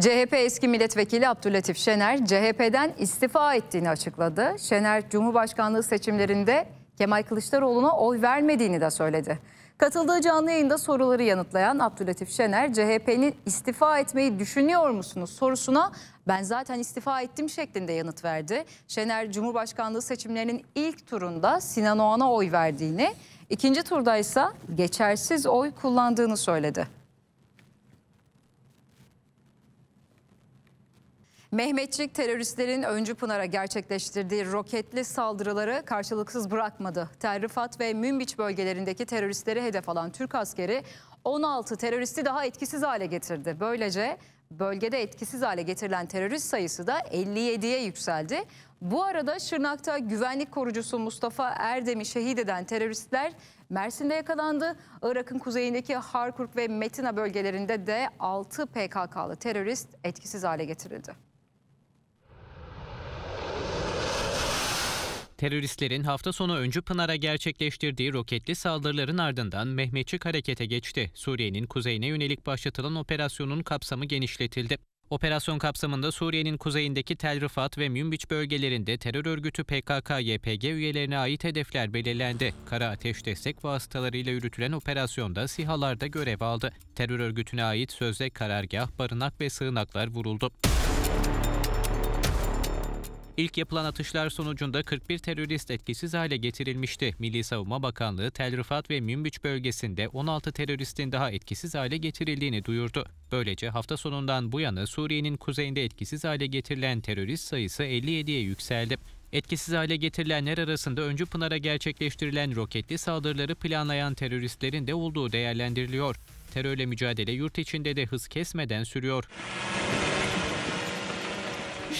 CHP eski milletvekili Abdülhatif Şener CHP'den istifa ettiğini açıkladı. Şener Cumhurbaşkanlığı seçimlerinde Kemal Kılıçdaroğlu'na oy vermediğini de söyledi. Katıldığı canlı yayında soruları yanıtlayan Abdülhatif Şener CHP'nin istifa etmeyi düşünüyor musunuz sorusuna ben zaten istifa ettim şeklinde yanıt verdi. Şener Cumhurbaşkanlığı seçimlerinin ilk turunda Sinan Oğan'a oy verdiğini, ikinci turda ise geçersiz oy kullandığını söyledi. Mehmetçik teröristlerin Öncü Pınar'a gerçekleştirdiği roketli saldırıları karşılıksız bırakmadı. Terrifat ve Münbiç bölgelerindeki teröristleri hedef alan Türk askeri 16 teröristi daha etkisiz hale getirdi. Böylece bölgede etkisiz hale getirilen terörist sayısı da 57'ye yükseldi. Bu arada Şırnak'ta güvenlik korucusu Mustafa Erdem'i şehit eden teröristler Mersin'de yakalandı. Irak'ın kuzeyindeki Harkurk ve Metina bölgelerinde de 6 PKK'lı terörist etkisiz hale getirildi. Teröristlerin hafta sonu Öncü Pınar'a gerçekleştirdiği roketli saldırıların ardından Mehmetçik harekete geçti. Suriye'nin kuzeyine yönelik başlatılan operasyonun kapsamı genişletildi. Operasyon kapsamında Suriye'nin kuzeyindeki Tel Rifat ve Münbiç bölgelerinde terör örgütü PKK-YPG üyelerine ait hedefler belirlendi. Kara ateş destek vasıtalarıyla yürütülen operasyonda SİHA'lar da görev aldı. Terör örgütüne ait sözde karargah, barınak ve sığınaklar vuruldu. İlk yapılan atışlar sonucunda 41 terörist etkisiz hale getirilmişti. Milli Savunma Bakanlığı Tel Rifat ve Münbiç bölgesinde 16 teröristin daha etkisiz hale getirildiğini duyurdu. Böylece hafta sonundan bu yana Suriye'nin kuzeyinde etkisiz hale getirilen terörist sayısı 57'ye yükseldi. Etkisiz hale getirilenler arasında Öncü Pınar'a gerçekleştirilen roketli saldırıları planlayan teröristlerin de olduğu değerlendiriliyor. Terörle mücadele yurt içinde de hız kesmeden sürüyor.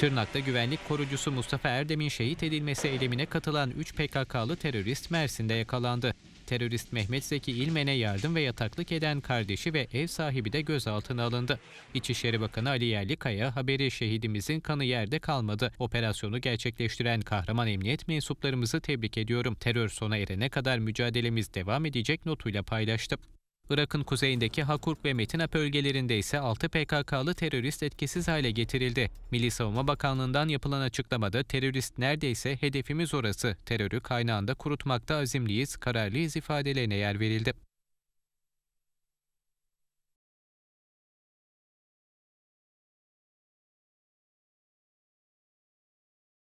Şırnak'ta güvenlik korucusu Mustafa Erdem'in şehit edilmesi eylemine katılan 3 PKK'lı terörist Mersin'de yakalandı. Terörist Mehmet Zeki İlmen'e yardım ve yataklık eden kardeşi ve ev sahibi de gözaltına alındı. İçişleri Bakanı Ali Yerlikaya haberi şehidimizin kanı yerde kalmadı. Operasyonu gerçekleştiren kahraman emniyet mensuplarımızı tebrik ediyorum. Terör sona erene kadar mücadelemiz devam edecek notuyla paylaştı. Irak'ın kuzeyindeki Hakurk ve Metinap bölgelerinde ise 6 PKK'lı terörist etkisiz hale getirildi. Milli Savunma Bakanlığı'ndan yapılan açıklamada terörist neredeyse hedefimiz orası, terörü kaynağında kurutmakta azimliyiz, kararlıyız ifadelerine yer verildi.